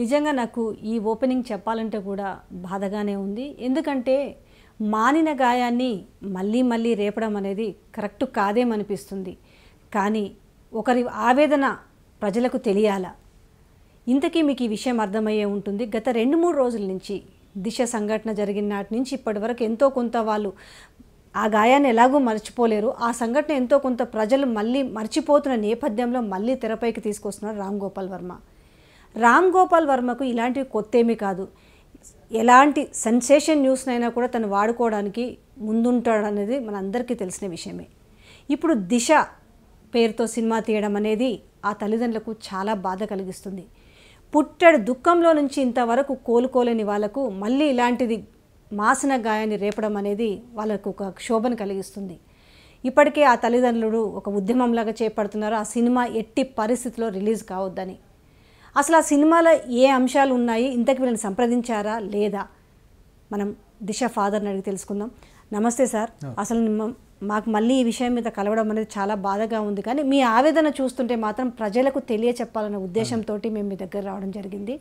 నిజంగా నాకు ఈ ఓపెనింగ్ చెప్పాలంటే కూడా బాధగానే ఉంది ఎందుకంటే మానిన గాయాన్ని మళ్ళీ మళ్ళీ రేపడం అనేది కరెక్ట్ కాదేమనిపిస్తుంది కానీ ఒకరి ఆవేదన ప్రజలకు తెలియాలా ఇంతకీ మీకు ఈ విషయం అర్థమయ్యే ఉంటుంది గత రెండు మూడు రోజుల నుంచి దిశ సంఘటన జరిగిన నాటి నుంచి ఇప్పటివరకు ఎంతో కొంత వాళ్ళు ఆ గాయాన్ని ఎలాగూ మర్చిపోలేరు ఆ సంఘటన ఎంతో కొంత ప్రజలు మళ్ళీ మర్చిపోతున్న నేపథ్యంలో మళ్ళీ తెరపైకి తీసుకొస్తున్నారు రామ్ గోపాల్ వర్మ రామ్ గోపాల్ వర్మకు ఇలాంటివి కొత్తేమీ కాదు ఎలాంటి సెన్సేషన్ న్యూస్నైనా కూడా తను వాడుకోవడానికి ముందుంటాడనేది మనందరికీ తెలిసిన విషయమే ఇప్పుడు దిశ పేరుతో సినిమా తీయడం అనేది ఆ తల్లిదండ్రులకు చాలా బాధ కలిగిస్తుంది పుట్టడు దుఃఖంలో నుంచి ఇంతవరకు కోలుకోలేని వాళ్ళకు మళ్ళీ ఇలాంటిది మాసిన గాయాన్ని రేపడం అనేది వాళ్ళకు ఒక క్షోభను కలిగిస్తుంది ఇప్పటికే ఆ తల్లిదండ్రులు ఒక ఉద్యమంలాగా చేపడుతున్నారు ఆ సినిమా ఎట్టి పరిస్థితిలో రిలీజ్ కావద్దని అసలు ఆ సినిమాలో ఏ అంశాలు ఉన్నాయి ఇంతకు వీళ్ళని సంప్రదించారా లేదా మనం దిశ ఫాదర్ని అడిగి తెలుసుకుందాం నమస్తే సార్ అసలు మాకు మళ్ళీ ఈ విషయం మీద కలవడం అనేది చాలా బాధగా ఉంది కానీ మీ ఆవేదన చూస్తుంటే మాత్రం ప్రజలకు తెలియచెప్పాలన్న ఉద్దేశంతో మేము మీ దగ్గర రావడం జరిగింది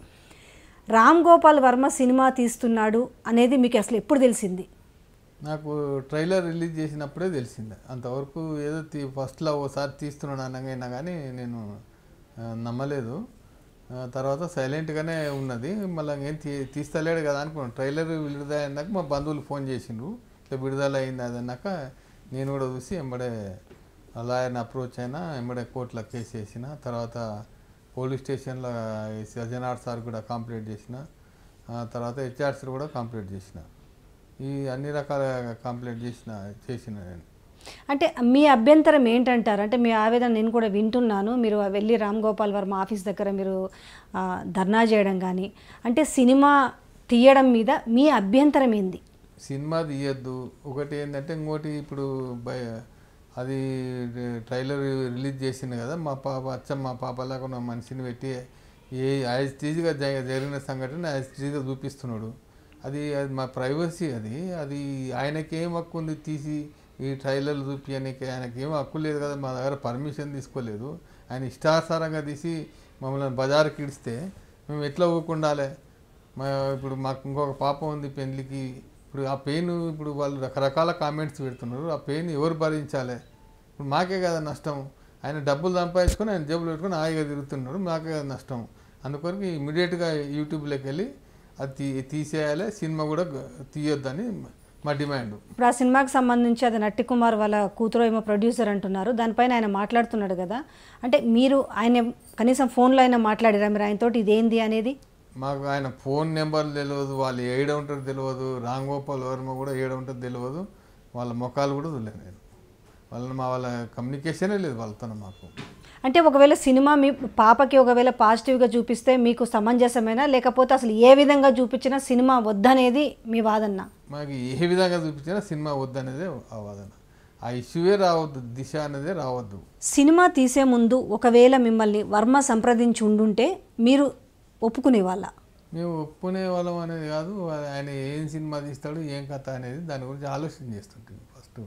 రామ్ గోపాల్ వర్మ సినిమా తీస్తున్నాడు అనేది మీకు అసలు ఎప్పుడు తెలిసింది నాకు ట్రైలర్ రిలీజ్ చేసినప్పుడే తెలిసింది అంతవరకు ఏదో ఫస్ట్లో ఒకసారి తీస్తున్నాడు అయినా కానీ నేను నమ్మలేదు తర్వాత సైలెంట్గానే ఉన్నది మళ్ళీ ఏం తీ తీస్తలేడు కదా అనుకున్నాను ట్రైలర్ విడుదల మా బంధువులు ఫోన్ చేసిండ్రు ఇట్లా విడుదల అయింది అది అన్నాక నేను కూడా చూసి ఎంబడే లాయర్ని అప్రోచ్ అయినా ఎంబడే కోర్టులో కేసు వేసిన తర్వాత పోలీస్ స్టేషన్లో సజనార్ సార్ కూడా కంప్లీట్ చేసిన తర్వాత హెచ్ఆర్సీ కూడా కంప్లీట్ చేసిన ఈ అన్ని రకాల కంప్లీట్ చేసిన చేసిన నేను అంటే మీ అభ్యంతరం ఏంటంటారు అంటే మీ ఆవేదన నేను కూడా వింటున్నాను మీరు వెళ్ళి రామ్ గోపాల్ వర్మ ఆఫీస్ దగ్గర మీరు ధర్నా చేయడం కానీ అంటే సినిమా తీయడం మీద మీ అభ్యంతరం ఏంది సినిమా తీయద్దు ఒకటి ఏంటంటే ఇంకోటి ఇప్పుడు అది ట్రైలర్ రిలీజ్ చేసింది కదా మా పాప అచ్చ మా పాప ఉన్న మనిషిని పెట్టి ఏ జ జరిగిన సంఘటన యాజిటీజ్గా చూపిస్తున్నాడు అది అది మా ప్రైవసీ అది అది ఆయనకేం హక్కు ఉంది తీసి ఈ ట్రైలర్లు చూపించడానికి ఆయనకి ఏం హక్కు లేదు కదా మా దగ్గర పర్మిషన్ తీసుకోలేదు ఆయన ఇష్టాసారంగా తీసి మమ్మల్ని బజారుకి ఇడిస్తే మేము ఎట్లా ఊకుండాలి మా ఇప్పుడు మాకు ఇంకొక పాప ఉంది పెండ్లికి ఇప్పుడు ఆ పెయిన్ ఇప్పుడు వాళ్ళు రకరకాల కామెంట్స్ పెడుతున్నారు ఆ పెయిన్ ఎవరు భరించాలి ఇప్పుడు మాకే కదా నష్టం ఆయన డబ్బులు సంపాదించుకొని ఆయన జబ్బులు పెట్టుకొని హాయిగా తిరుగుతున్నారు మాకే కదా నష్టం అందుకొరకు ఇమీడియట్గా యూట్యూబ్లోకి వెళ్ళి అది తీ తీసేయాలి సినిమా కూడా తీయొద్దని మా డిమాండ్ ఇప్పుడు ఆ సినిమాకి సంబంధించి అది నట్టి కుమార్ వాళ్ళ కూతురు ఏమో ప్రొడ్యూసర్ అంటున్నారు దానిపైన ఆయన మాట్లాడుతున్నాడు కదా అంటే మీరు ఆయన కనీసం ఫోన్లో అయినా మాట్లాడారా మీరు ఆయనతోటి ఇదేంది అనేది మాకు ఆయన ఫోన్ నెంబర్ తెలియదు వాళ్ళు ఏడ ఉంటారు తెలియదు రామ్ గోపాల్ వర్మ కూడా ఏడ ఉంటారు తెలియదు వాళ్ళ ముఖాలు కూడా చూడలేదు నేను వాళ్ళని మా వాళ్ళ కమ్యూనికేషనే లేదు వాళ్ళతో మాకు అంటే ఒకవేళ సినిమా మీ పాపకి ఒకవేళ పాజిటివ్గా చూపిస్తే మీకు సమంజసమేనా లేకపోతే అసలు ఏ విధంగా చూపించినా సినిమా వద్దనేది మీ వాదన్నా మాకు ఏ విధంగా చూపించినా సినిమా వద్దనేదే వాదన ఆ ఇష్యూవే రావద్దు దిశ అనేదే రావద్దు సినిమా తీసే ముందు ఒకవేళ మిమ్మల్ని వర్మ సంప్రదించి ఉండుంటే మీరు ఒప్పుకునే వాళ్ళ మేము ఒప్పుకునే వాళ్ళం అనేది కాదు ఆయన ఏం సినిమా తీస్తాడు ఏం కథ అనేది దాని గురించి ఆలోచన చేస్తుంటుంది ఫస్ట్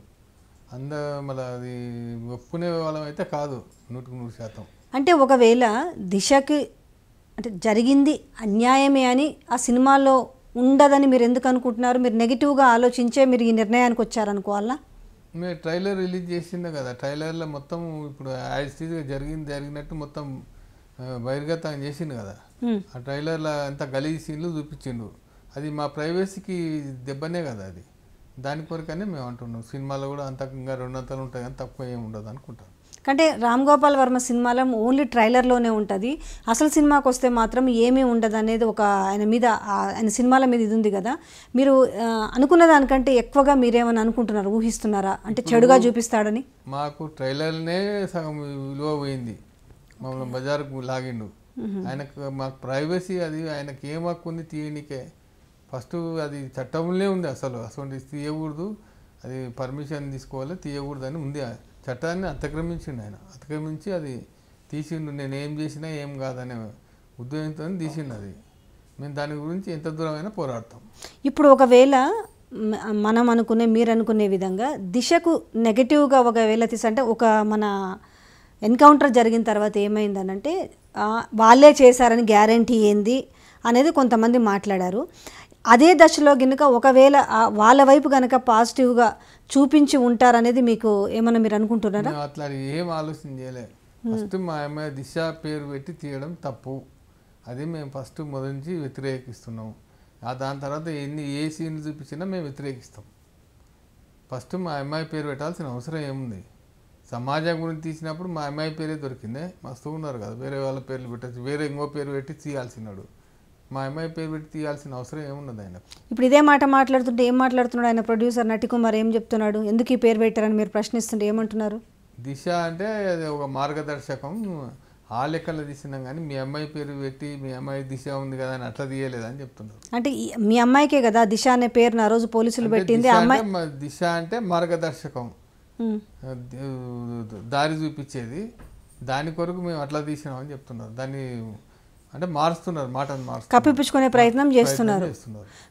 అంద మళ్ళీ అది ఒప్పుకునే వాళ్ళం అయితే కాదు నూటికి నూరు శాతం అంటే ఒకవేళ దిశకి అంటే జరిగింది అన్యాయమే అని ఆ సినిమాలో ఉండదని మీరు ఎందుకు అనుకుంటున్నారు మీరు నెగిటివ్గా ఆలోచించే మీరు ఈ నిర్ణయానికి వచ్చారనుకోవాలా మీరు ట్రైలర్ రిలీజ్ చేసిందే కదా ట్రైలర్లో మొత్తం ఇప్పుడు యాజిటీజ్గా జరిగింది జరిగినట్టు మొత్తం బహిర్గతం చేసింది కదా ఆ ట్రైలర్లో అంత గలీజ్ సీన్లు చూపించిండు అది మా ప్రైవసీకి దెబ్బనే కదా అది దాని కొరకనే మేము అంటున్నాం సినిమాలో కూడా అంత ఇంకా రెండు అంతలు ఉంటాయి కానీ తక్కువ ఏమి ఉండదు అనుకుంటాను అంటే రామ్ గోపాల్ వర్మ సినిమాలో ఓన్లీ ట్రైలర్లోనే ఉంటుంది అసలు సినిమాకి వస్తే మాత్రం ఏమీ ఉండదు అనేది ఒక ఆయన మీద ఆయన సినిమాల మీద ఇది ఉంది కదా మీరు అనుకున్న దానికంటే ఎక్కువగా మీరేమని అనుకుంటున్నారు ఊహిస్తున్నారా అంటే చెడుగా చూపిస్తాడని మాకు ట్రైలర్నే సగం విలువ పోయింది మమ్మల్ని బజార్కు లాగిండు ఆయనకు మాకు ప్రైవసీ అది ఆయనకి ఏం హక్కు ఉంది తీయనికే ఫస్ట్ అది చట్టంలోనే ఉంది అసలు అటువంటి తీయకూడదు అది పర్మిషన్ తీసుకోవాలి తీయకూడదు ఉంది చట్టాన్ని అతిక్రమించిండు ఆయన అతిక్రమించి అది తీసిండు నేను ఏం చేసినా ఏం కాదనే ఉద్యోగంతో తీసిండు అది మేము దాని గురించి ఎంత దూరమైనా పోరాడతాం ఇప్పుడు ఒకవేళ మనం అనుకునే మీరు అనుకునే విధంగా దిశకు నెగటివ్గా ఒకవేళ తీసి అంటే ఒక మన ఎన్కౌంటర్ జరిగిన తర్వాత ఏమైందనంటే వాళ్ళే చేశారని గ్యారంటీ ఏంది అనేది కొంతమంది మాట్లాడారు అదే దశలో గనుక ఒకవేళ వాళ్ళ వైపు కనుక పాజిటివ్గా చూపించి ఉంటారనేది మీకు ఏమన్నా మీరు అనుకుంటున్నారా అట్లా ఏం ఆలోచన చేయలేదు ఫస్ట్ మా అమ్మాయి దిశ పేరు పెట్టి తీయడం తప్పు అది మేము ఫస్ట్ మొదటి వ్యతిరేకిస్తున్నాము దాని తర్వాత ఎన్ని ఏ సీన్లు చూపించినా మేము వ్యతిరేకిస్తాం ఫస్ట్ మా అమ్మాయి పేరు పెట్టాల్సిన అవసరం ఏముంది సమాజం గురించి తీసినప్పుడు మా అమ్మాయి పేరే దొరికిందే మస్తు ఉన్నారు కదా వేరే వాళ్ళ పేర్లు పెట్టచ్చు వేరే ఇంకో పేరు పెట్టి తీయాల్సినాడు మా అమ్మాయి పేరు పెట్టి తీయాల్సిన అవసరం ఏముండదు ఆయన ఇప్పుడు ఇదే మాట మాట్లాడుతుంటే ఏం మాట్లాడుతున్నాడు ఆయన ప్రొడ్యూసర్ నటికుమార్ ఏం చెప్తున్నాడు ఎందుకు ఈ పేరు పెట్టారని మీరు ప్రశ్నిస్తుంటే ఏమంటున్నారు దిశ అంటే అది ఒక మార్గదర్శకం ఆ లెక్కల తీసినాం కానీ మీ అమ్మాయి పేరు పెట్టి మీ అమ్మాయి దిశ ఉంది కదా అని అట్లా తీయలేదని చెప్తున్నారు అంటే మీ అమ్మాయికే కదా దిశ అనే పేరు ఆ రోజు పోలీసులు పెట్టింది అమ్మాయి దిశ అంటే మార్గదర్శకం దారి చూపించేది దాని కొరకు మేము అట్లా తీసినామని చెప్తున్నారు దాన్ని అంటే మారుస్తున్నారు మాటను ప్రయత్నం చేస్తున్నారు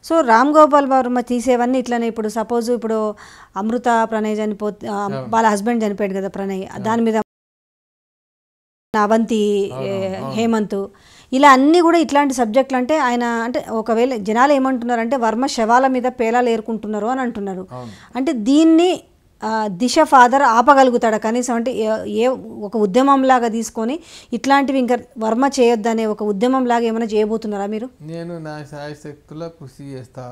సో రామ్ గోపాల్ వర్మ తీసేవన్నీ ఇట్లనే ఇప్పుడు సపోజ్ ఇప్పుడు అమృత ప్రణయ్ చనిపో వాళ్ళ హస్బెండ్ చనిపోయాడు కదా ప్రణయ్ దాని మీద అవంతి హేమంత్ ఇలా అన్నీ కూడా ఇట్లాంటి సబ్జెక్టులు అంటే ఆయన అంటే ఒకవేళ జనాలు ఏమంటున్నారు అంటే వర్మ శవాల మీద పేలాలు ఏరుకుంటున్నారు అని అంటున్నారు అంటే దీన్ని దిశ ఫాదర్ ఆపగలుగుతాడు కనీసం అంటే ఏ ఒక ఉద్యమంలాగా తీసుకొని ఇట్లాంటివి ఇంకా వర్మ చేయొద్దనే ఒక ఉద్యమంలాగా ఏమైనా చేయబోతున్నారా మీరు నేను నా శాయశక్తుల కృషి చేస్తా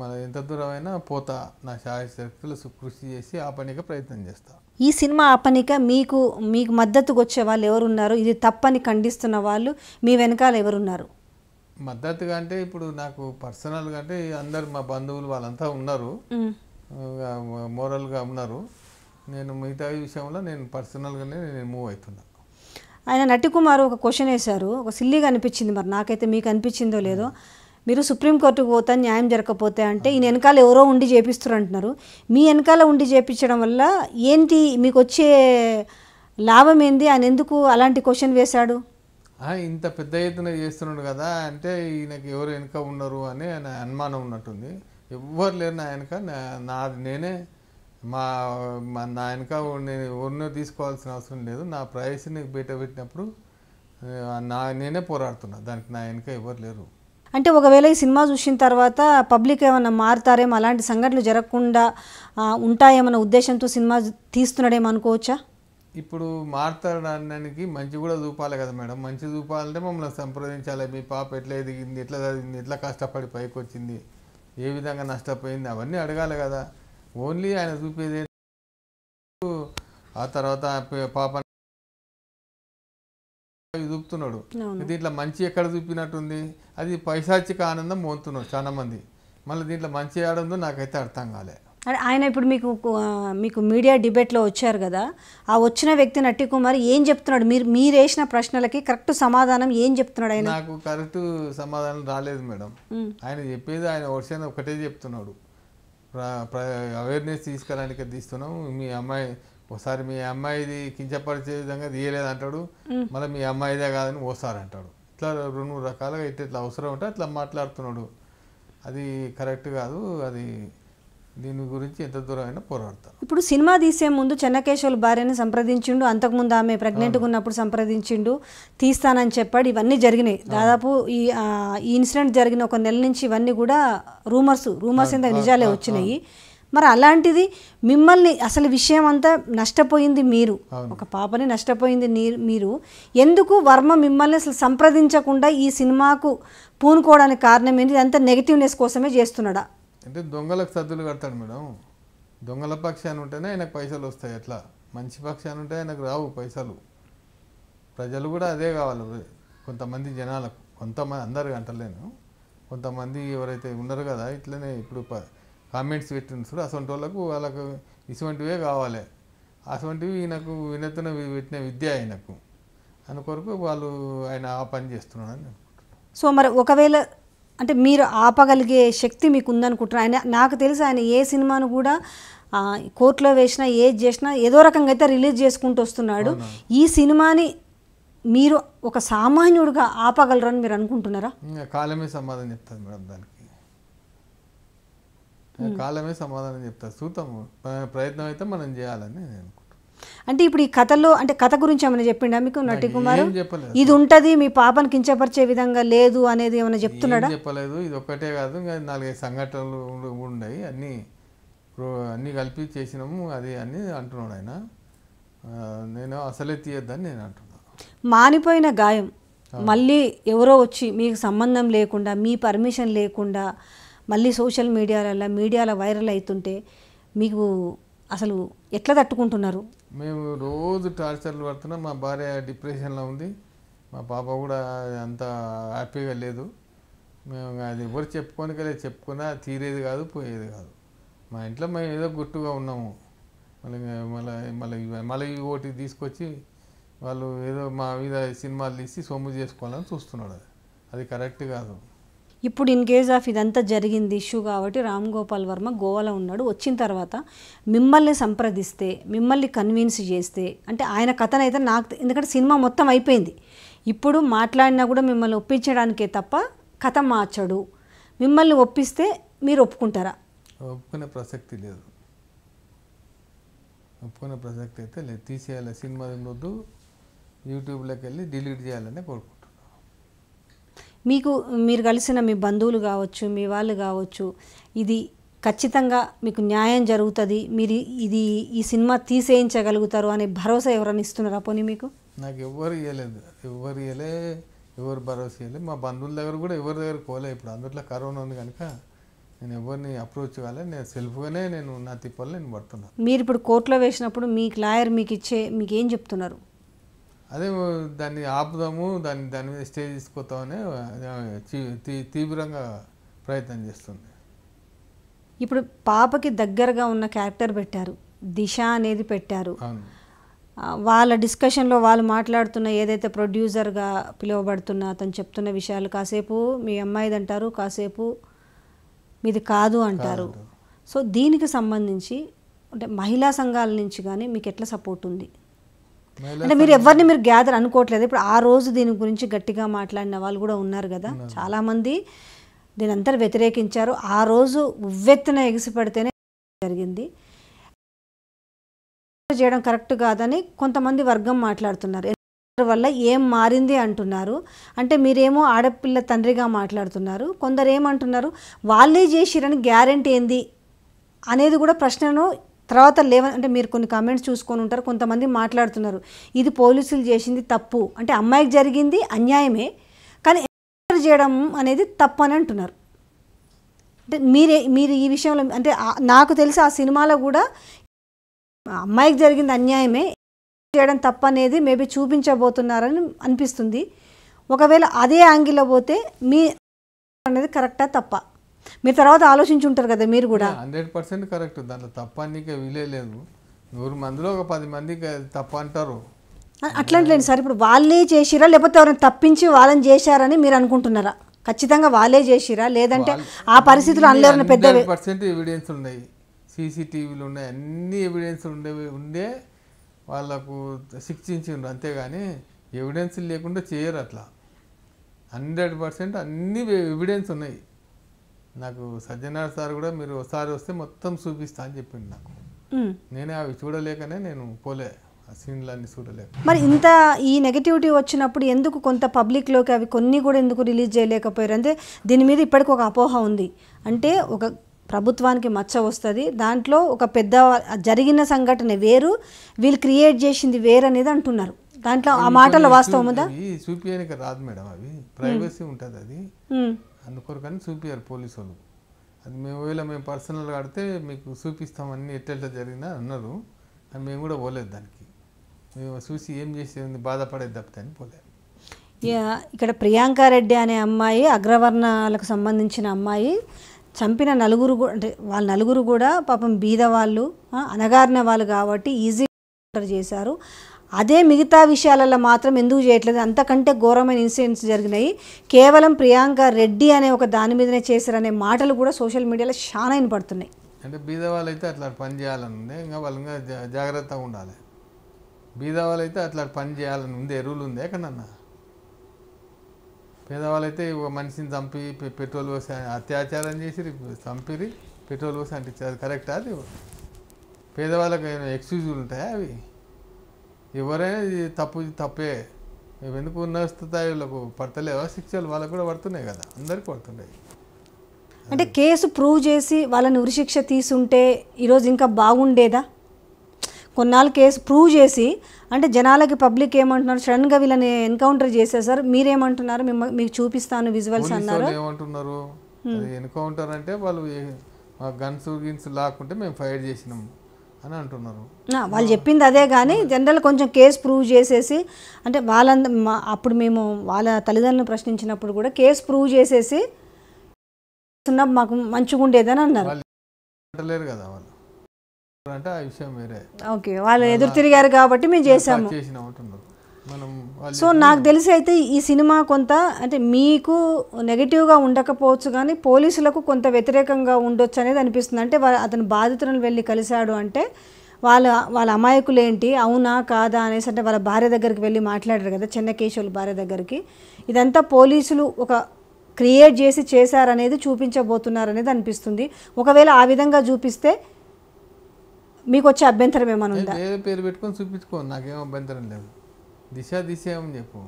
మన ఎంత దూరమైనా పోతా నా శాయశక్తుల కృషి చేసి ఆపనిక ప్రయత్నం చేస్తా ఈ సినిమా ఆపనిక మీకు మీకు మద్దతుకు వచ్చే వాళ్ళు ఎవరున్నారు ఇది తప్పని ఖండిస్తున్న వాళ్ళు మీ వెనకాల ఎవరున్నారు మద్దతుగా అంటే ఇప్పుడు నాకు పర్సనల్గా అంటే అందరు మా బంధువులు వాళ్ళంతా ఉన్నారు మోరల్గా ఉన్నారు నేను మిగతా విషయంలో నేను పర్సనల్గానే నేను మూవ్ అవుతున్నాను ఆయన నటికుమార్ ఒక క్వశ్చన్ వేశారు ఒక సిల్లీగా అనిపించింది మరి నాకైతే మీకు అనిపించిందో లేదో మీరు సుప్రీంకోర్టుకు పోతా న్యాయం జరగకపోతే అంటే ఈయన వెనకాల ఎవరో ఉండి చేపిస్తారు అంటున్నారు మీ వెనకాల ఉండి చేపించడం వల్ల ఏంటి మీకు వచ్చే లాభం ఏంది ఆయన ఎందుకు అలాంటి క్వశ్చన్ వేశాడు ఇంత పెద్ద ఎత్తున చేస్తున్నాడు కదా అంటే ఈయనకి ఎవరు వెనక ఉన్నారు అని ఆయన అనుమానం ఉన్నట్టుంది ఎవ్వరు లేరు నా వెనక నాది నేనే మా మా నా వెనక నేను ఎవరినో తీసుకోవాల్సిన అవసరం లేదు నా ప్రైవసీని బయట పెట్టినప్పుడు నా నేనే పోరాడుతున్నా దానికి నా వెనక ఎవరు లేరు అంటే ఒకవేళ ఈ సినిమా చూసిన తర్వాత పబ్లిక్ ఏమైనా మారుతారేమో అలాంటి సంఘటనలు జరగకుండా ఉంటాయేమన్న ఉద్దేశంతో సినిమా తీస్తున్నాడేమో అనుకోవచ్చా ఇప్పుడు మారుతాడడానికి మంచి కూడా చూపాలి కదా మేడం మంచి చూపాలంటే మమ్మల్ని సంప్రదించాలి మీ పాప ఎట్లా ఎదిగింది ఎట్లా చదివింది ఎట్లా కష్టపడి పైకి వచ్చింది ఏ విధంగా నష్టపోయింది అవన్నీ అడగాలి కదా ఓన్లీ ఆయన చూపేది ఆ తర్వాత పాప చూపుతున్నాడు దీంట్లో మంచి ఎక్కడ చూపినట్టుంది అది పైశాచిక ఆనందం మోతున్నాడు చాలా మంది మళ్ళీ దీంట్లో మంచి ఆడుందో నాకైతే అర్థం కాలేదు ఆయన ఇప్పుడు మీకు మీకు మీడియా డిబేట్లో వచ్చారు కదా ఆ వచ్చిన వ్యక్తి నట్టి కుమార్ ఏం చెప్తున్నాడు మీరు మీరు వేసిన ప్రశ్నలకి కరెక్ట్ సమాధానం ఏం చెప్తున్నాడు ఆయన నాకు కరెక్ట్ సమాధానం రాలేదు మేడం ఆయన చెప్పేది ఆయన వర్షన్ ఒకటే చెప్తున్నాడు అవేర్నెస్ తీసుకురానికి తీస్తున్నాం మీ అమ్మాయి ఒకసారి మీ అమ్మాయిది కించపరిచే విధంగా తీయలేదు అంటాడు మళ్ళీ మీ అమ్మాయిదే కాదని ఓసారి అంటాడు ఇట్లా రెండు రకాలుగా ఇట్లా అవసరం ఉంటే అట్లా మాట్లాడుతున్నాడు అది కరెక్ట్ కాదు అది దీని గురించి ఎంత అయినా పోరాడతాను ఇప్పుడు సినిమా తీసే ముందు చెన్నకేశవుల భార్యని సంప్రదించిండు అంతకుముందు ఆమె ప్రెగ్నెంట్గా ఉన్నప్పుడు సంప్రదించిండు తీస్తానని చెప్పాడు ఇవన్నీ జరిగినాయి దాదాపు ఈ ఈ ఇన్సిడెంట్ జరిగిన ఒక నెల నుంచి ఇవన్నీ కూడా రూమర్స్ రూమర్స్ కింద నిజాలే వచ్చినాయి మరి అలాంటిది మిమ్మల్ని అసలు విషయం అంతా నష్టపోయింది మీరు ఒక పాపని నష్టపోయింది మీరు ఎందుకు వర్మ మిమ్మల్ని అసలు సంప్రదించకుండా ఈ సినిమాకు పూనుకోవడానికి కారణం ఏంటి అంత నెగిటివ్నెస్ కోసమే చేస్తున్నాడా అంటే దొంగలకు సద్దులు కడతాడు మేడం దొంగల పక్షాన్ని ఉంటేనే ఆయనకు పైసలు వస్తాయి ఎట్లా మంచి పక్షాన్ని ఉంటే ఆయనకు రావు పైసలు ప్రజలు కూడా అదే కావాలి కొంతమంది జనాలకు కొంతమంది అందరు అంటలేను కొంతమంది ఎవరైతే ఉన్నారు కదా ఇట్లనే ఇప్పుడు కామెంట్స్ పెట్టిన చూడు అసంటి వాళ్ళకు వాళ్ళకు ఇటువంటివే కావాలి అటువంటివి ఈయనకు వినతున పెట్టిన విద్య ఆయనకు అందుకొరకు వాళ్ళు ఆయన ఆ పని చేస్తున్నాడు అని సో మరి ఒకవేళ అంటే మీరు ఆపగలిగే శక్తి మీకు ఉందనుకుంటున్నారు ఆయన నాకు తెలిసి ఆయన ఏ సినిమాను కూడా కోర్టులో వేసినా ఏది చేసినా ఏదో రకంగా అయితే రిలీజ్ చేసుకుంటూ వస్తున్నాడు ఈ సినిమాని మీరు ఒక సామాన్యుడిగా ఆపగలరని మీరు అనుకుంటున్నారా కాలమే సమాధానం చెప్తాను మేడం దానికి కాలమే సమాధానం చెప్తాను చూద్దాము ప్రయత్నం అయితే మనం చేయాలని నేను అంటే ఇప్పుడు ఈ కథలో అంటే కథ గురించి ఏమైనా చెప్పిండా మీకు నటి కుమార్ ఇది ఉంటది మీ పాపను కించపరిచే విధంగా లేదు అనేది ఏమైనా చెప్తున్నాడా చెప్పలేదు ఇది ఒక్కటే కాదు నాలుగైదు సంఘటనలు ఉన్నాయి అన్నీ అన్నీ కలిపి చేసినాము అది అని అంటున్నాడు ఆయన నేను అసలే తీయద్దని నేను అంటున్నాను మానిపోయిన గాయం మళ్ళీ ఎవరో వచ్చి మీకు సంబంధం లేకుండా మీ పర్మిషన్ లేకుండా మళ్ళీ సోషల్ మీడియాలలో మీడియాలో వైరల్ అవుతుంటే మీకు అసలు ఎట్లా తట్టుకుంటున్నారు మేము రోజు టార్చర్లు పడుతున్నాం మా భార్య డిప్రెషన్లో ఉంది మా పాప కూడా అంత హ్యాపీగా లేదు మేము అది ఎవరు చెప్పుకోనికలే చెప్పుకున్నా తీరేది కాదు పోయేది కాదు మా ఇంట్లో మేము ఏదో గుట్టుగా ఉన్నాము మళ్ళీ మళ్ళీ మళ్ళీ మళ్ళీ ఓటి తీసుకొచ్చి వాళ్ళు ఏదో మా మీద సినిమాలు తీసి సొమ్ము చేసుకోవాలని చూస్తున్నాడు అది అది కరెక్ట్ కాదు ఇప్పుడు ఇన్ కేస్ ఆఫ్ ఇదంతా జరిగింది ఇష్యూ కాబట్టి రామ్ గోపాల్ వర్మ గోవాలో ఉన్నాడు వచ్చిన తర్వాత మిమ్మల్ని సంప్రదిస్తే మిమ్మల్ని కన్విన్స్ చేస్తే అంటే ఆయన కథనైతే నాకు ఎందుకంటే సినిమా మొత్తం అయిపోయింది ఇప్పుడు మాట్లాడినా కూడా మిమ్మల్ని ఒప్పించడానికే తప్ప కథ మార్చడు మిమ్మల్ని ఒప్పిస్తే మీరు ఒప్పుకుంటారా ఒప్పుకునే ప్రసక్తి లేదు ఒప్పుకునే ప్రసక్తి అయితే లేదు తీసేయాలి సినిమా యూట్యూబ్లోకి వెళ్ళి డిలీట్ చేయాలని కోరుకుంటాను మీకు మీరు కలిసిన మీ బంధువులు కావచ్చు మీ వాళ్ళు కావచ్చు ఇది ఖచ్చితంగా మీకు న్యాయం జరుగుతుంది మీరు ఇది ఈ సినిమా తీసేయించగలుగుతారు అనే భరోసా ఎవరైనా ఇస్తున్నారా పోనీ మీకు నాకు ఎవరు ఇవ్వలేదు ఎవరు ఇవ్వలే ఎవరు భరోసా ఇవ్వలేదు మా బంధువుల దగ్గర కూడా ఎవరి దగ్గర పోలే ఇప్పుడు అందుట్లో కరోనా ఉంది కనుక నేను ఎవరిని అప్రోచ్ కాలే నేను సెల్ఫ్గానే నేను నా తిప్పని నేను పడుతున్నాను మీరు ఇప్పుడు కోర్టులో వేసినప్పుడు మీకు లాయర్ మీకు ఇచ్చే మీకు ఏం చెప్తున్నారు అదే దాన్ని ఆపుదాము దాన్ని దాని మీద స్టే తీసుకుపోతామని తీవ్రంగా ప్రయత్నం చేస్తుంది ఇప్పుడు పాపకి దగ్గరగా ఉన్న క్యారెక్టర్ పెట్టారు దిశ అనేది పెట్టారు వాళ్ళ డిస్కషన్లో వాళ్ళు మాట్లాడుతున్న ఏదైతే ప్రొడ్యూసర్గా పిలువబడుతున్న అతను చెప్తున్న విషయాలు కాసేపు మీ అమ్మాయిది అంటారు కాసేపు మీది కాదు అంటారు సో దీనికి సంబంధించి అంటే మహిళా సంఘాల నుంచి కానీ మీకు ఎట్లా సపోర్ట్ ఉంది అంటే మీరు ఎవరిని మీరు గ్యాదర్ అనుకోవట్లేదు ఇప్పుడు ఆ రోజు దీని గురించి గట్టిగా మాట్లాడిన వాళ్ళు కూడా ఉన్నారు కదా చాలామంది దీని అంతా వ్యతిరేకించారు ఆ రోజు ఉవ్వెత్తున ఎగిసిపడితేనే జరిగింది చేయడం కరెక్ట్ కాదని కొంతమంది వర్గం మాట్లాడుతున్నారు వల్ల ఏం మారింది అంటున్నారు అంటే మీరేమో ఆడపిల్ల తండ్రిగా మాట్లాడుతున్నారు కొందరు ఏమంటున్నారు వాళ్ళే చేసిరని గ్యారంటీ ఏంది అనేది కూడా ప్రశ్నను తర్వాత లేవ అంటే మీరు కొన్ని కామెంట్స్ చూసుకొని ఉంటారు కొంతమంది మాట్లాడుతున్నారు ఇది పోలీసులు చేసింది తప్పు అంటే అమ్మాయికి జరిగింది అన్యాయమే కానీ ఎంక్వైరీ చేయడం అనేది తప్పు అని అంటున్నారు అంటే మీరే మీరు ఈ విషయంలో అంటే నాకు తెలిసి ఆ సినిమాలో కూడా అమ్మాయికి జరిగింది అన్యాయమే చేయడం తప్పు అనేది మేబీ చూపించబోతున్నారని అనిపిస్తుంది ఒకవేళ అదే యాంగిల్లో పోతే మీ అనేది కరెక్టా తప్ప మీరు తర్వాత ఆలోచించి ఉంటారు కదా మీరు కూడా హండ్రెడ్ పర్సెంట్ కరెక్ట్ దాంట్లో తప్పనికే వీలే నూరు మందిలో ఒక పది మందికి తప్ప అంటారు అట్లాంటి సార్ ఇప్పుడు వాళ్ళే చేసిరా లేకపోతే ఎవరైనా తప్పించి వాళ్ళని చేశారని మీరు అనుకుంటున్నారా ఖచ్చితంగా వాళ్ళే చేసిరా లేదంటే ఆ పరిస్థితులు అందులో పెద్ద పర్సెంట్ ఎవిడెన్స్ ఉన్నాయి సీసీటీవీలు ఉన్నాయి అన్ని ఎవిడెన్స్ ఉండే ఉండే వాళ్ళకు శిక్షించిండ్రు అంతేగాని ఎవిడెన్స్ లేకుండా చేయరు అట్లా హండ్రెడ్ పర్సెంట్ అన్ని ఎవిడెన్స్ ఉన్నాయి నాకు సత్యనారాయణ సార్ కూడా మీరు ఒకసారి వస్తే మొత్తం చూపిస్తా అని చెప్పింది నాకు నేనే అవి చూడలేకనే నేను పోలే ఆ సీన్లన్నీ చూడలేక మరి ఇంత ఈ నెగటివిటీ వచ్చినప్పుడు ఎందుకు కొంత పబ్లిక్లోకి అవి కొన్ని కూడా ఎందుకు రిలీజ్ చేయలేకపోయారు అంటే దీని మీద ఇప్పటికి ఒక అపోహ ఉంది అంటే ఒక ప్రభుత్వానికి మచ్చ వస్తుంది దాంట్లో ఒక పెద్ద జరిగిన సంఘటన వేరు వీళ్ళు క్రియేట్ చేసింది వేరు అనేది అంటున్నారు దాంట్లో ఆ మాటల వాస్తవం ఉందా చూపి రాదు మేడం అవి ప్రైవసీ ఉంటుంది అది అందుకొరకని చూపించారు పోలీసు వాళ్ళు అది మేము ఒకవేళ మేము పర్సనల్గా ఆడితే మీకు చూపిస్తామని ఎట్ట ఎట్టెట్లా జరిగినా అన్నారు అని మేము కూడా పోలేదు దానికి మేము చూసి ఏం చేసేది బాధపడేది తప్పితే అని పోలేదు ఇక్కడ ప్రియాంకారెడ్డి అనే అమ్మాయి అగ్రవర్ణాలకు సంబంధించిన అమ్మాయి చంపిన నలుగురు అంటే వాళ్ళ నలుగురు కూడా పాపం బీద వాళ్ళు అనగారిన వాళ్ళు కాబట్టి ఈజీ చేశారు అదే మిగతా విషయాలలో మాత్రం ఎందుకు చేయట్లేదు అంతకంటే ఘోరమైన ఇన్సిడెంట్స్ జరిగినాయి కేవలం ప్రియాంక రెడ్డి అనే ఒక దాని మీదనే చేశారనే మాటలు కూడా సోషల్ మీడియాలో చాలా వినపడుతున్నాయి అంటే బీదవాళ్ళు అయితే అట్లా పని చేయాలని ఉంది ఇంకా వాళ్ళు ఇంకా జాగ్రత్తగా ఉండాలి బీదవాళ్ళు అయితే అట్లా పని చేయాలని ఉంది ఎరువులు ఉంది ఎక్కడన్నా పేదవాళ్ళైతే మనిషిని చంపి పెట్రోల్ పోసి అత్యాచారం చేసి చంపిరి పెట్రోల్ పోసి అంటే కరెక్టా అది పేదవాళ్ళకి ఎక్స్క్యూజులు ఉంటాయా అవి ఎవరే తప్పు తప్పే ఎందుకు ఉన్నస్తుతాయి వీళ్ళకు పడతలేవా శిక్షలు వాళ్ళకు కూడా పడుతున్నాయి కదా అందరికి పడుతున్నాయి అంటే కేసు ప్రూవ్ చేసి వాళ్ళని ఉరిశిక్ష తీసుంటే ఈరోజు ఇంకా బాగుండేదా కొన్నాళ్ళు కేసు ప్రూవ్ చేసి అంటే జనాలకి పబ్లిక్ ఏమంటున్నారు సడన్గా వీళ్ళని ఎన్కౌంటర్ చేసేసారు మీరేమంటున్నారు మీకు చూపిస్తాను విజువల్స్ అన్నారు ఏమంటున్నారు ఎన్కౌంటర్ అంటే వాళ్ళు గన్స్ గిన్స్ లాక్కుంటే మేము ఫైర్ చేసినాము అని అంటున్నారు వాళ్ళు చెప్పింది అదే కానీ జనరల్ కొంచెం కేసు ప్రూవ్ చేసేసి అంటే వాళ్ళంద అప్పుడు మేము వాళ్ళ తల్లిదండ్రులను ప్రశ్నించినప్పుడు కూడా కేసు ప్రూవ్ చేసేసి మాకు మంచిగా ఉండేదని అన్నారు అంటలేరు కదా వాళ్ళు అంటే ఆ విషయం వేరే ఓకే వాళ్ళు ఎదురు తిరిగారు కాబట్టి మేము చేసాము సో నాకు తెలిసి అయితే ఈ సినిమా కొంత అంటే మీకు నెగిటివ్గా ఉండకపోవచ్చు కానీ పోలీసులకు కొంత వ్యతిరేకంగా ఉండొచ్చు అనేది అనిపిస్తుంది అంటే అతను బాధితులను వెళ్ళి కలిశాడు అంటే వాళ్ళ వాళ్ళ అమాయకులు ఏంటి అవునా కాదా అనేసి అంటే వాళ్ళ భార్య దగ్గరికి వెళ్ళి మాట్లాడారు కదా చిన్న కేశవుల భార్య దగ్గరికి ఇదంతా పోలీసులు ఒక క్రియేట్ చేసి చేశారనేది చూపించబోతున్నారనేది అనిపిస్తుంది ఒకవేళ ఆ విధంగా చూపిస్తే మీకు వచ్చే అభ్యంతరం ఏమైనా ఉందా పేరు పెట్టుకొని చూపించుకోండి నాకేం అభ్యంతరం లేదు దిశ దిశ చెప్పు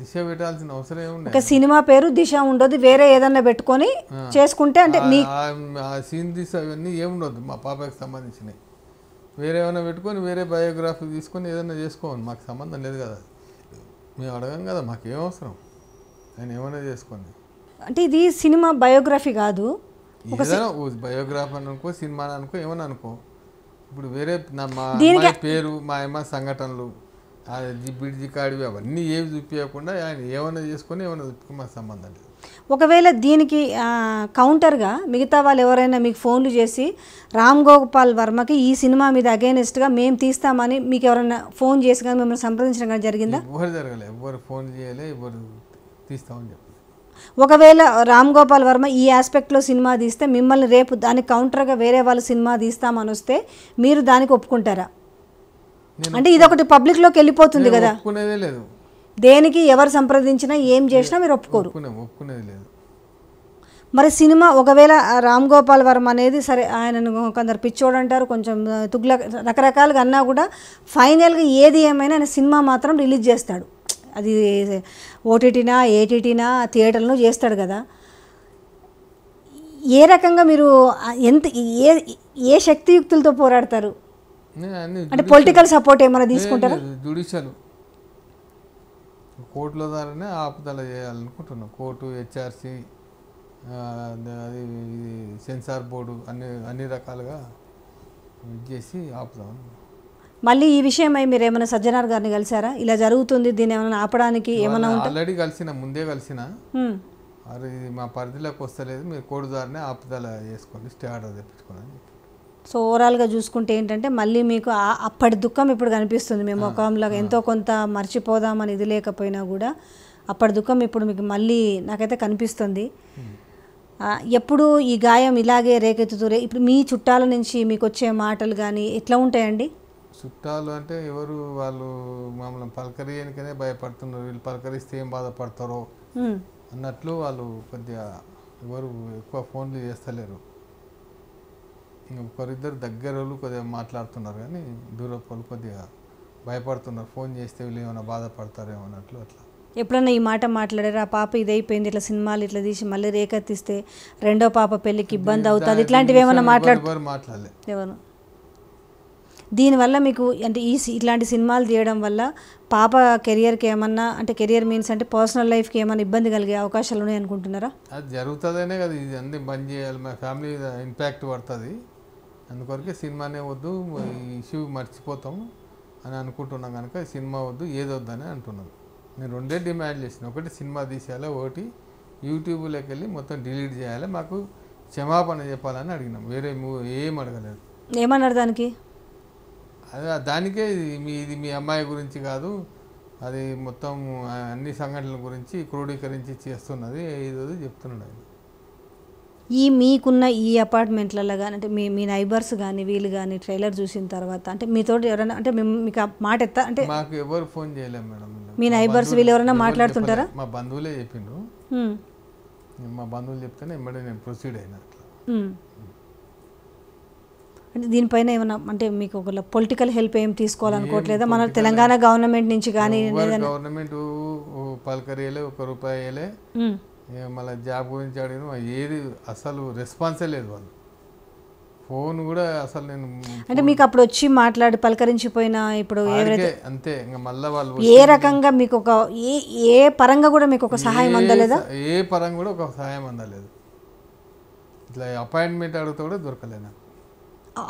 దిశ పెట్టాల్సిన అవసరం ఏముంది ఒక సినిమా పేరు దిశ ఉండదు వేరే ఏదన్నా పెట్టుకొని చేసుకుంటే అంటే సీన్ దిశ అవన్నీ ఏముండదు మా పాపకి సంబంధించినవి వేరే ఏమైనా పెట్టుకొని వేరే బయోగ్రఫీ తీసుకొని ఏదైనా చేసుకోవాలి మాకు సంబంధం లేదు కదా మేము అడగం కదా మాకు ఏం అవసరం ఆయన ఏమైనా చేసుకోండి అంటే ఇది సినిమా బయోగ్రఫీ కాదు ఏదైనా బయోగ్రాఫీ అని అనుకో సినిమా అనుకో ఏమైనా అనుకో ఇప్పుడు వేరే నా మా పేరు మా అమ్మ సంఘటనలు అది బిడ్జి కాడివి అవన్నీ ఏవి చూపించకుండా ఆయన ఏమైనా చేసుకుని ఏమైనా చూపుకో మాకు సంబంధం లేదు ఒకవేళ దీనికి కౌంటర్గా మిగతా వాళ్ళు ఎవరైనా మీకు ఫోన్లు చేసి రామ్ గోపాల్ వర్మకి ఈ సినిమా మీద అగైనెస్ట్గా మేము తీస్తామని మీకు ఎవరైనా ఫోన్ చేసి కానీ మిమ్మల్ని సంప్రదించడం కానీ జరిగిందా ఎవరు జరగలే ఎవరు ఫోన్ చేయలే ఎవరు తీస్తామని చెప్పి ఒకవేళ రామ్ గోపాల్ వర్మ ఈ ఆస్పెక్ట్లో సినిమా తీస్తే మిమ్మల్ని రేపు దానికి కౌంటర్గా వేరే వాళ్ళ సినిమా తీస్తామని వస్తే మీరు దానికి ఒప్పుకుంటారా అంటే ఇది ఒకటి పబ్లిక్ లోకి వెళ్ళిపోతుంది కదా లేదు దేనికి ఎవరు సంప్రదించినా ఏం చేసినా మీరు ఒప్పుకోరు మరి సినిమా ఒకవేళ రామ్ గోపాల్ వర్మ అనేది సరే ఆయనను కొందరు పిచ్చోడు అంటారు కొంచెం తుగ్ల రకరకాలుగా అన్నా కూడా ఫైనల్గా ఏది ఏమైనా ఆయన సినిమా మాత్రం రిలీజ్ చేస్తాడు అది ఓటీటీనా ఏటీటీనా థియేటర్లను చేస్తాడు కదా ఏ రకంగా మీరు ఎంత ఏ ఏ శక్తియుక్తులతో పోరాడతారు అంటే పొలిటికల్ సపోర్ట్ ఏమైనా తీసుకుంటారా జుడిషియల్ కోర్టుల ద్వారానే ఆపుదల చేయాలనుకుంటున్నాం కోర్టు హెచ్ఆర్సి అది సెన్సార్ బోర్డు అన్ని అన్ని రకాలుగా చేసి ఆపుదాం మళ్ళీ ఈ విషయమై మీరు ఏమైనా సజ్జనార్ గారిని కలిసారా ఇలా జరుగుతుంది దీన్ని ఏమైనా ఆపడానికి ఏమైనా ఆల్రెడీ కలిసిన ముందే కలిసిన అది మా పరిధిలోకి వస్తలేదు మీరు కోర్టు ద్వారానే ఆపుదల చేసుకోండి స్టే ఆర్డర్ తెప్పించుకోండి సో ఓవరాల్గా చూసుకుంటే ఏంటంటే మళ్ళీ మీకు అప్పటి దుఃఖం ఇప్పుడు కనిపిస్తుంది మీ ముఖంలో ఎంతో కొంత మర్చిపోదామని ఇది లేకపోయినా కూడా అప్పటి దుఃఖం ఇప్పుడు మీకు మళ్ళీ నాకైతే కనిపిస్తుంది ఎప్పుడు ఈ గాయం ఇలాగే రేకెత్తుతూ ఇప్పుడు మీ చుట్టాల నుంచి మీకు వచ్చే మాటలు కానీ ఎట్లా ఉంటాయండి చుట్టాలు అంటే ఎవరు వాళ్ళు మమ్మల్ని పలకరియనికనే భయపడుతున్నారు వీళ్ళు పలకరిస్తే ఏం బాధపడతారో అన్నట్లు వాళ్ళు కొద్దిగా ఎవరు ఎక్కువ ఫోన్లు చేస్తలేరు ఇంకా ఒకరిద్దరు దగ్గర వాళ్ళు కొద్దిగా మాట్లాడుతున్నారు కానీ దూరపు వాళ్ళు కొద్దిగా భయపడుతున్నారు ఫోన్ చేస్తే వీళ్ళు ఏమైనా బాధపడతారేమో అన్నట్లు అట్లా ఎప్పుడన్నా ఈ మాట మాట్లాడారు ఆ పాప ఇదైపోయింది ఇట్లా సినిమాలు ఇట్లా తీసి మళ్ళీ రేకెత్తిస్తే రెండో పాప పెళ్ళికి ఇబ్బంది అవుతుంది ఇట్లాంటివి ఏమైనా మాట్లాడుతారు ఎవరు దీనివల్ల మీకు అంటే ఈ ఇట్లాంటి సినిమాలు తీయడం వల్ల పాప కెరియర్కి ఏమన్నా అంటే కెరియర్ మీన్స్ అంటే పర్సనల్ లైఫ్కి ఏమైనా ఇబ్బంది కలిగే అవకాశాలు ఉన్నాయి అనుకుంటున్నారా అది జరుగుతుందనే కదా ఇది అన్ని బంద్ చేయాలి మా ఫ్యామిలీ ఇంపాక్ట్ పడుతుంది అందుకొరకే సినిమానే వద్దు ఈ ఇష్యూ మర్చిపోతాం అని అనుకుంటున్నాం కనుక సినిమా వద్దు అని అంటున్నాను నేను రెండే డిమాండ్ చేసిన ఒకటి సినిమా తీసేయాలి ఒకటి యూట్యూబ్లోకి వెళ్ళి మొత్తం డిలీట్ చేయాలి మాకు క్షమాపణ చెప్పాలని అడిగినాం వేరే ఏం అడగలేదు ఏమన్నారు దానికి అదే దానికే మీ ఇది మీ అమ్మాయి గురించి కాదు అది మొత్తం అన్ని సంఘటనల గురించి క్రోడీకరించి చేస్తున్నది ఏదో చెప్తున్నాడు ఈ మీకున్న ఈ అపార్ట్మెంట్లలో కానీ అంటే మీ మీ నైబర్స్ కానీ వీళ్ళు కానీ ట్రైలర్ చూసిన తర్వాత అంటే మీతో ఎవరైనా అంటే మీకు మాట ఎత్తా అంటే మాకు ఎవరు ఫోన్ చేయలేము మేడం మీ నైబర్స్ వీళ్ళు ఎవరైనా మాట్లాడుతుంటారా మా బంధువులే చెప్పిండు మా బంధువులు చెప్తేనే ఎమ్మడే నేను ప్రొసీడ్ అయినా అంటే దీనిపైన ఏమైనా అంటే మీకు ఒక పొలిటికల్ హెల్ప్ ఏం తీసుకోవాలనుకోవట్లేదా మన తెలంగాణ గవర్నమెంట్ నుంచి కానీ గవర్నమెంట్ పలకరియలే ఒక రూపాయలే మళ్ళీ జాబ్ గురించి అడిగిన ఏది అసలు రెస్పాన్సే లేదు వాళ్ళు ఫోన్ కూడా అసలు నేను అంటే మీకు అప్పుడు వచ్చి మాట్లాడి పలకరించిపోయినా ఇప్పుడు అంతే ఇంకా మళ్ళీ వాళ్ళు ఏ రకంగా మీకు ఒక ఏ ఏ పరంగా కూడా మీకు ఒక సహాయం అందలేదా ఏ పరంగా కూడా ఒక సహాయం అందలేదు ఇట్లా అపాయింట్మెంట్ అడిగితే కూడా దొరకలేనా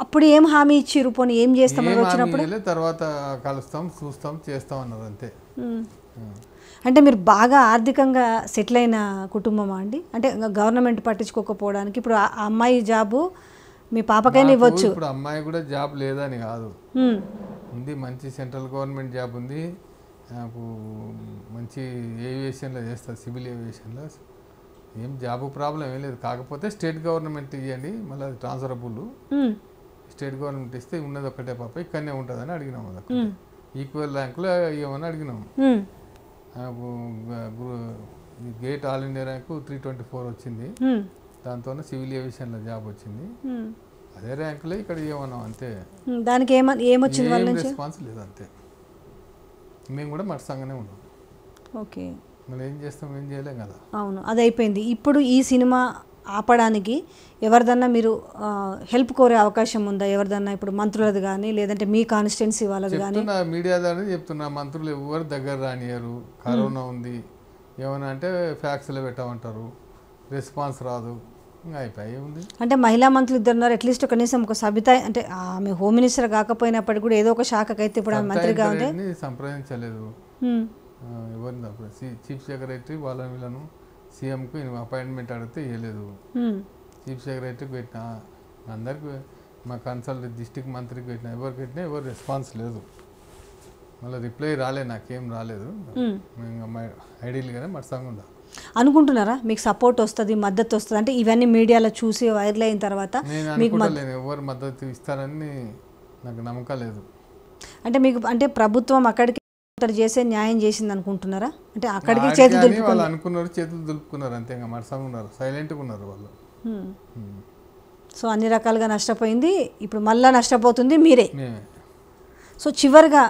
అప్పుడు ఏం హామీ ఇచ్చిర్రు పోనీ ఏం చేస్తాం వచ్చినప్పుడు తర్వాత కలుస్తాం చూస్తాం చేస్తాం అన్నది అంతే అంటే మీరు బాగా ఆర్థికంగా సెటిల్ అయిన కుటుంబమా అండి అంటే గవర్నమెంట్ పట్టించుకోకపోవడానికి ఇప్పుడు ఆ అమ్మాయి జాబు మీ పాపకైనా ఇవ్వచ్చు ఇప్పుడు అమ్మాయి కూడా జాబ్ లేదని కాదు ఉంది మంచి సెంట్రల్ గవర్నమెంట్ జాబ్ ఉంది నాకు మంచి ఏవియేషన్లో చేస్తారు సివిల్ ఏవియేషన్లో ఏం జాబ్ ప్రాబ్లం ఏం లేదు కాకపోతే స్టేట్ గవర్నమెంట్ ఇవ్వండి మళ్ళీ ట్రాన్స్ఫరబుల్ స్టేట్ గవర్నమెంట్ ఇస్తే ఉన్నది ఒకటే పాప ఇక్కడనే ఉంటుందని అడిగినాము అది ఈక్వల్ ర్యాంక్లో ఇవ్వమని అడిగినాము GATE all India rank three twenty four వచ్చింది దాంతోనే సివిల్ ఏవియేషన్లో జాబ్ వచ్చింది అదే ర్యాంకులే ఇక్కడ ఏమన్నాం అంతే దానికి ఏమొచ్చింది రెస్పాన్స్ లేదు అంతే మేము కూడా మట్ సంగనే ఉన్నాం ఓకే మళ్ళీ ఏం చేస్తాం ఏం చేయలేం కదా అవును అది అయిపోయింది ఇప్పుడు ఈ సినిమా ఆపడానికి ఎవరిదన్నా మీరు హెల్ప్ కోరే అవకాశం ఉందా ఎవరిదన్నా ఇప్పుడు మంత్రులది కానీ లేదంటే మీ కాన్స్టిట్యున్సీ వాళ్ళది కానీ మీడియా ద్వారా చెప్తున్నా మంత్రులు ఎవరు దగ్గర రానియరు కరోనా ఉంది ఏమైనా అంటే ఫ్యాక్స్లో పెట్టమంటారు రెస్పాన్స్ రాదు అంటే మహిళా మంత్రులు ఇద్దరున్నారు అట్లీస్ట్ కనీసం ఒక సభిత అంటే ఆమె హోమ్ మినిస్టర్ కాకపోయినప్పటికీ కూడా ఏదో ఒక అయితే ఇప్పుడు ఆమె మంత్రిగా ఉంటే సంప్రదించలేదు ఎవరిని చీఫ్ సెక్రటరీ వాళ్ళ వీళ్ళను సీఎంకు అపాయింట్మెంట్ అడిగితే వేయలేదు చీఫ్ సెక్రటరీకి పెట్టినా అందరికి మా కన్సల్ట్ డిస్టిక్ మంత్రికి పెట్టినా ఎవరు పెట్టినా ఎవరు రెస్పాన్స్ లేదు మళ్ళీ రిప్లై రాలేదు నాకేం రాలేదు ఐడియల్గానే మరసంగా అనుకుంటున్నారా మీకు సపోర్ట్ వస్తుంది మద్దతు వస్తుంది అంటే ఇవన్నీ మీడియాలో చూసి వైరల్ అయిన తర్వాత ఎవరు మద్దతు ఇస్తారని నాకు నమ్మకం లేదు అంటే మీకు అంటే ప్రభుత్వం అక్కడికి ఇక్కడ చేసే న్యాయం చేసింది అనుకుంటున్నారా అంటే అక్కడికి చేతులు దులుపుకున్నారు అనుకున్నారు చేతులు దులుపుకున్నారు అంతే ఇంకా మరసంగా ఉన్నారు సైలెంట్గా ఉన్నారు వాళ్ళు సో అన్ని రకాలుగా నష్టపోయింది ఇప్పుడు మళ్ళీ నష్టపోతుంది మీరే సో చివరిగా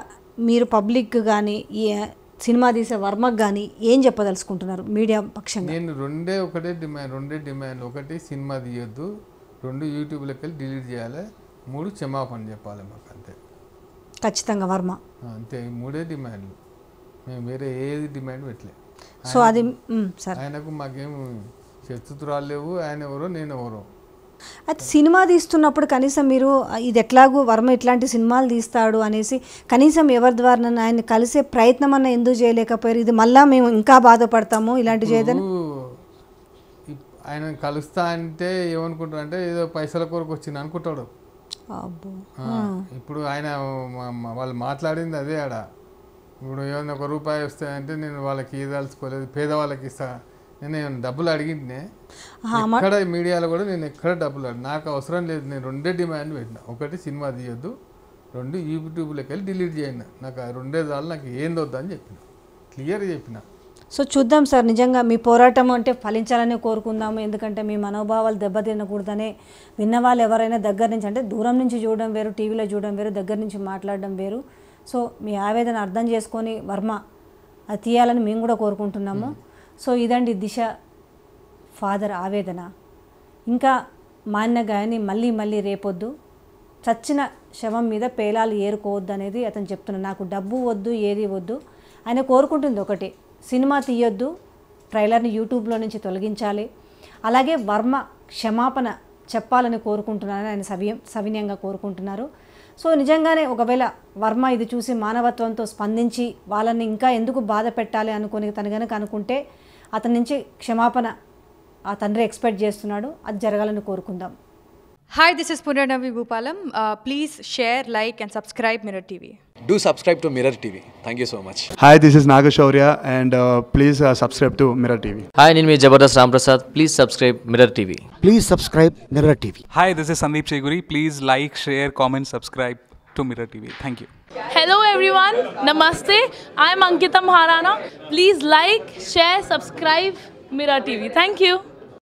మీరు పబ్లిక్ కానీ ఈ సినిమా తీసే వర్మకు కానీ ఏం చెప్పదలుచుకుంటున్నారు మీడియా పక్షంగా నేను రెండే ఒకటే డిమాండ్ రెండే డిమాండ్ ఒకటి సినిమా తీయొద్దు రెండు యూట్యూబ్లోకి వెళ్ళి డిలీట్ చేయాలి మూడు క్షమాపణ చెప్పాలి మాకు ఖచ్చితంగా వర్మ అంతే మూడే డిమాండ్లు మేము వేరే ఏది డిమాండ్ పెట్టలే సో అది సరే ఆయనకు మాకేం శత్రుతురాలు రాలేవు ఆయన ఎవరో నేను ఎవరో అయితే సినిమా తీస్తున్నప్పుడు కనీసం మీరు ఇది ఎట్లాగో వర్మ ఇట్లాంటి సినిమాలు తీస్తాడు అనేసి కనీసం ఎవరి ద్వారా ఆయన కలిసే ప్రయత్నం అన్న ఎందుకు చేయలేకపోయారు ఇది మళ్ళీ మేము ఇంకా బాధపడతాము ఇలాంటి చేయదని ఆయన కలుస్తా అంటే ఏమనుకుంటాడు అంటే ఏదో పైసల కొరకు వచ్చింది అనుకుంటాడు ఇప్పుడు ఆయన వాళ్ళు మాట్లాడింది అదే ఆడ ఇప్పుడు ఏమైనా ఒక రూపాయి వస్తాయంటే నేను వాళ్ళకి ఇదలుచుకోలేదు పేదవాళ్ళకి ఇస్తా నేను డబ్బులు అడిగింటే అక్కడ మీడియాలో కూడా నేను ఎక్కడ డబ్బులు నాకు అవసరం లేదు నేను రెండే డిమాండ్ పెట్టిన ఒకటి సినిమా తీయొద్దు రెండు యూట్యూబ్లోకి వెళ్ళి డిలీట్ చేయండి నాకు రెండే చాలు నాకు ఏంది వద్దని చెప్పిన క్లియర్గా చెప్పిన సో చూద్దాం సార్ నిజంగా మీ పోరాటం అంటే ఫలించాలని కోరుకుందాము ఎందుకంటే మీ మనోభావాలు దెబ్బతినకూడదనే విన్నవాళ్ళు ఎవరైనా దగ్గర నుంచి అంటే దూరం నుంచి చూడడం వేరు టీవీలో చూడడం వేరు దగ్గర నుంచి మాట్లాడడం వేరు సో మీ ఆవేదన అర్థం చేసుకొని వర్మ అది తీయాలని మేము కూడా కోరుకుంటున్నాము సో ఇదండి దిశ ఫాదర్ ఆవేదన ఇంకా మాన్న గాయని మళ్ళీ మళ్ళీ రేపొద్దు చచ్చిన శవం మీద పేలాలు ఏరుకోవద్దు అనేది అతను చెప్తున్నాడు నాకు డబ్బు వద్దు ఏది వద్దు ఆయన కోరుకుంటుంది ఒకటి సినిమా తీయొద్దు ట్రైలర్ని యూట్యూబ్లో నుంచి తొలగించాలి అలాగే వర్మ క్షమాపణ చెప్పాలని కోరుకుంటున్నారని ఆయన సవియం సవినయంగా కోరుకుంటున్నారు సో నిజంగానే ఒకవేళ వర్మ ఇది చూసి మానవత్వంతో స్పందించి వాళ్ళని ఇంకా ఎందుకు బాధ పెట్టాలి అనుకుని తను కనుక అనుకుంటే అతని నుంచి క్షమాపణ ఆ తండ్రి ఎక్స్పెక్ట్ చేస్తున్నాడు అది జరగాలని కోరుకుందాం Hi, this is Punarnavi Bhupalam. Uh, please share, like, and subscribe Mirror TV. Do subscribe to Mirror TV. Thank you so much. Hi, this is Nagashaurya, and uh, please uh, subscribe to Mirror TV. Hi, Ninmi Jabardast Ramprasad. Please subscribe Mirror TV. Please subscribe Mirror TV. Hi, this is Sandeep Cheguri. Please like, share, comment, subscribe to Mirror TV. Thank you. Hello everyone. Namaste. I'm Ankita Maharana. Please like, share, subscribe Mirror TV. Thank you.